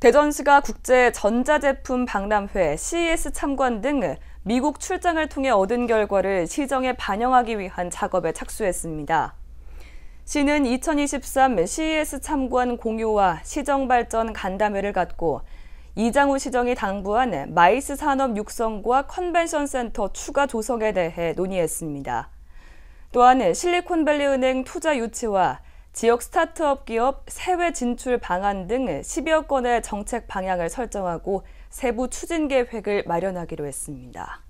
대전시가 국제 전자제품 박람회, CES 참관 등 미국 출장을 통해 얻은 결과를 시정에 반영하기 위한 작업에 착수했습니다. 시는 2023 CES 참관 공유와 시정 발전 간담회를 갖고 이장우 시정이 당부한 마이스 산업 육성과 컨벤션 센터 추가 조성에 대해 논의했습니다. 또한 실리콘밸리 은행 투자 유치와 지역 스타트업 기업 세외 진출 방안 등 10여 건의 정책 방향을 설정하고 세부 추진 계획을 마련하기로 했습니다.